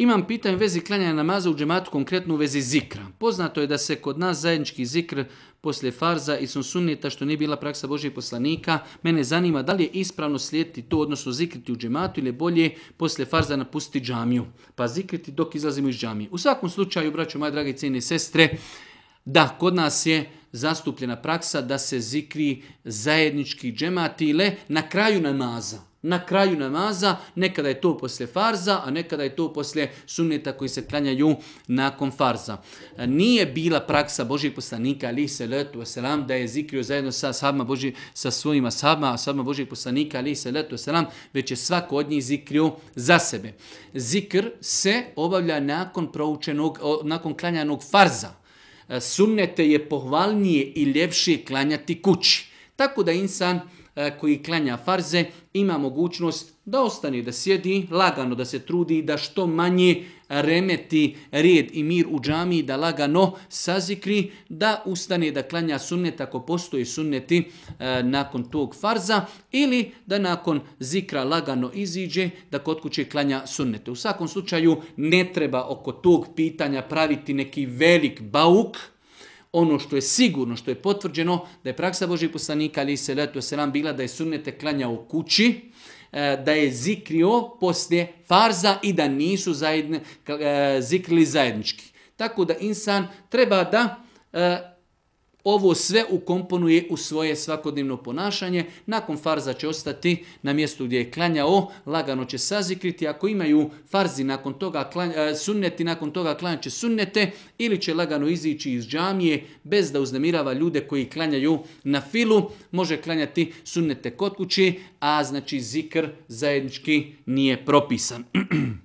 Imam pitanje vezi klanjanja namaza u džematu, konkretno u vezi zikra. Poznato je da se kod nas zajednički zikr poslije farza i sun sunnita, što nije bila praksa Božih poslanika, mene zanima da li je ispravno slijediti to, odnosno zikriti u džematu ili bolje poslije farza napustiti džamiju, pa zikriti dok izlazimo iz džamije. U svakom slučaju, braćo, moje drage cijene sestre, da, kod nas je zastupljena praksa da se zikri zajednički džematile na kraju namaza. Na kraju namaza, nekada je to posle farza, a nekada je to posle sunneta koji se klanjaju nakon farza. E, nije bila praksa Božih poslanika, ali se letu selam da je zikrio zajedno sa sahabima Boži, sa svojima sahabima, a sahabima Božih poslanika, ali se letu selam, već je svako od njih zikrio za sebe. Zikr se obavlja nakon proučenog, nakon klanjanog farza. E, sunnete je pohvalnije i ljepše klanjati kući. Tako da insan E, koji klanja farze, ima mogućnost da ostane, da sjedi, lagano da se trudi, da što manje remeti red i mir u džami, da lagano sazikri, da ustane, da klanja sunnet, ako postoji sunneti e, nakon tog farza, ili da nakon zikra lagano iziđe, da kod kuće klanja sunnete. U svakom slučaju, ne treba oko tog pitanja praviti neki velik bauk, ono što je sigurno, što je potvrđeno, da je praksa Božih poslanika, ali se letu selam, bila da je sunnete klanjao kući, e, da je zikrio poslije farza i da nisu zajedne, zikrili zajednički. Tako da insan treba da e, ovo sve ukomponuje u svoje svakodnevno ponašanje. Nakon farza će ostati na mjestu gdje je klanjao, lagano će sazikriti. Ako imaju farzi nakon toga klan, e, sunneti, nakon toga klanjat će sunnete ili će lagano izići iz džamije bez da uznemirava ljude koji klanjaju na filu. Može klanjati sunnete kod kući, a znači zikr zajednički nije propisan.